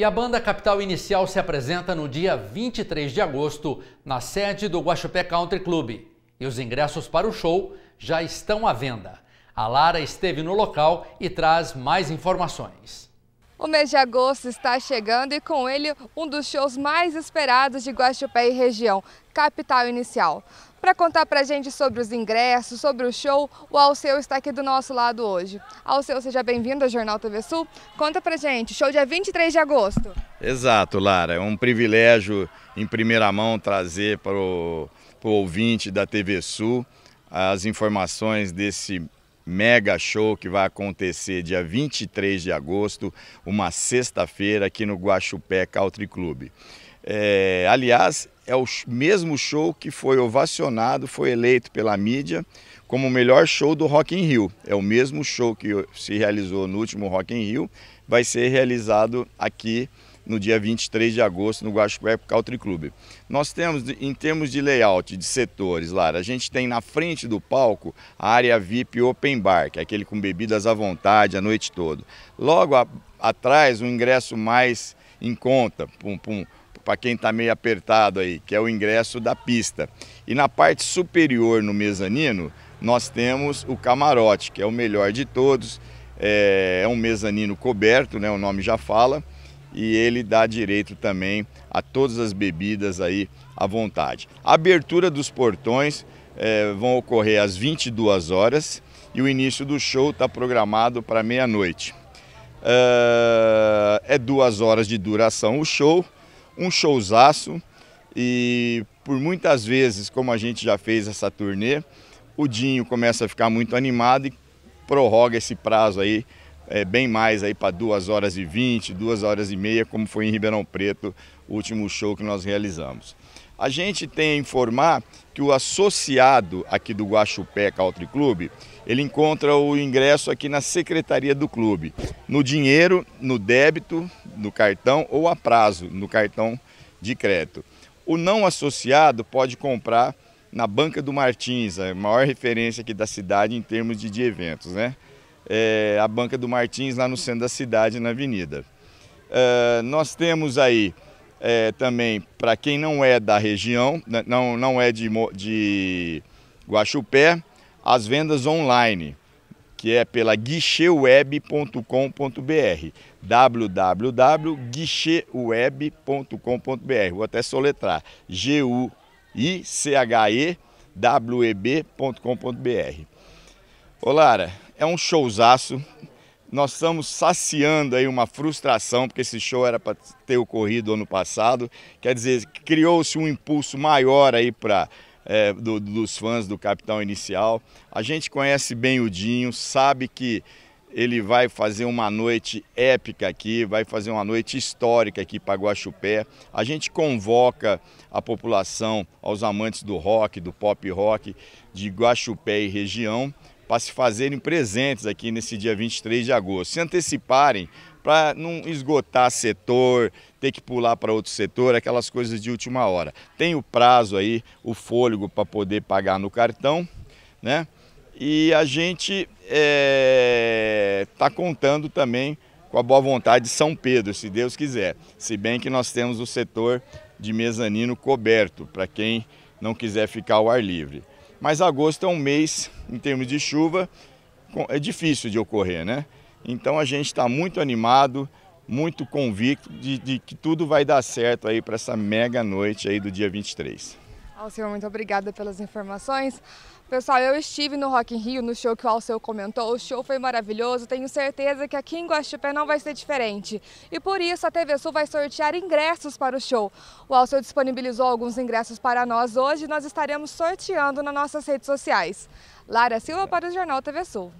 E a banda Capital Inicial se apresenta no dia 23 de agosto na sede do Guaxupé Country Club. E os ingressos para o show já estão à venda. A Lara esteve no local e traz mais informações. O mês de agosto está chegando e com ele um dos shows mais esperados de Guaxupé e região, Capital Inicial. Para contar para a gente sobre os ingressos, sobre o show, o Alceu está aqui do nosso lado hoje. Alceu, seja bem-vindo ao Jornal TV Sul. Conta para a gente, show dia 23 de agosto. Exato, Lara. É um privilégio em primeira mão trazer para o ouvinte da TV Sul as informações desse mega show que vai acontecer dia 23 de agosto, uma sexta-feira, aqui no Guaxupé Country Club. É, aliás, é o mesmo show que foi ovacionado, foi eleito pela mídia como o melhor show do Rock in Rio. É o mesmo show que se realizou no último Rock in Rio, vai ser realizado aqui no dia 23 de agosto no Guaxupé Country Club. Nós temos, em termos de layout, de setores, Lara, a gente tem na frente do palco a área VIP Open Bar, que é aquele com bebidas à vontade a noite toda. Logo a, atrás, um ingresso mais em conta, pum, pum, para quem está meio apertado aí, que é o ingresso da pista. E na parte superior, no mezanino, nós temos o camarote, que é o melhor de todos. É, é um mezanino coberto, né, o nome já fala e ele dá direito também a todas as bebidas aí à vontade. A abertura dos portões é, vão ocorrer às 22 horas e o início do show está programado para meia-noite. Eh, é duas horas de duração o show, um showzaço e por muitas vezes, como a gente já fez essa turnê, o Dinho começa a ficar muito animado e prorroga esse prazo aí é, bem mais aí para 2 horas e 20, 2 horas e meia, como foi em Ribeirão Preto o último show que nós realizamos. A gente tem a informar que o associado aqui do Guaxupé Country Clube, ele encontra o ingresso aqui na secretaria do clube, no dinheiro, no débito, no cartão ou a prazo, no cartão de crédito. O não associado pode comprar na Banca do Martins, a maior referência aqui da cidade em termos de, de eventos, né? é, a banca do Martins, lá no centro da cidade, na avenida. É, nós temos aí é, também, para quem não é da região, né, não, não é de, de Guaxupé, as vendas online, que é pela guicheweb.com.br, www.guicheweb.com.br, vou até soletrar, G-U-I-C-H-E-W-E-B.com.br. Ô Lara, é um showzaço. Nós estamos saciando aí uma frustração, porque esse show era para ter ocorrido ano passado. Quer dizer, criou-se um impulso maior aí para é, do, dos fãs do Capitão Inicial. A gente conhece bem o Dinho, sabe que ele vai fazer uma noite épica aqui, vai fazer uma noite histórica aqui para Guaxupé. A gente convoca a população, aos amantes do rock, do pop rock de Guaxupé e região, para se fazerem presentes aqui nesse dia 23 de agosto. Se anteciparem para não esgotar setor, ter que pular para outro setor, aquelas coisas de última hora. Tem o prazo aí, o fôlego para poder pagar no cartão, né? E a gente está é, tá contando também com a boa vontade de São Pedro, se Deus quiser. Se bem que nós temos o setor de mezanino coberto, para quem não quiser ficar ao ar livre mas agosto é um mês, em termos de chuva, é difícil de ocorrer, né? Então a gente está muito animado, muito convicto de, de, que tudo vai dar certo aí para essa mega noite aí do dia 23. Alceu, muito obrigada pelas informações. Pessoal, eu estive no Rock in Rio, no show que o Alceu comentou. O show foi maravilhoso. Tenho certeza que aqui em Guaxupé não vai ser diferente. E por isso a TV Sul vai sortear ingressos para o show. O Alceu disponibilizou alguns ingressos para nós hoje e nós estaremos sorteando nas nossas redes sociais. Lara Silva para o Jornal TV Sul.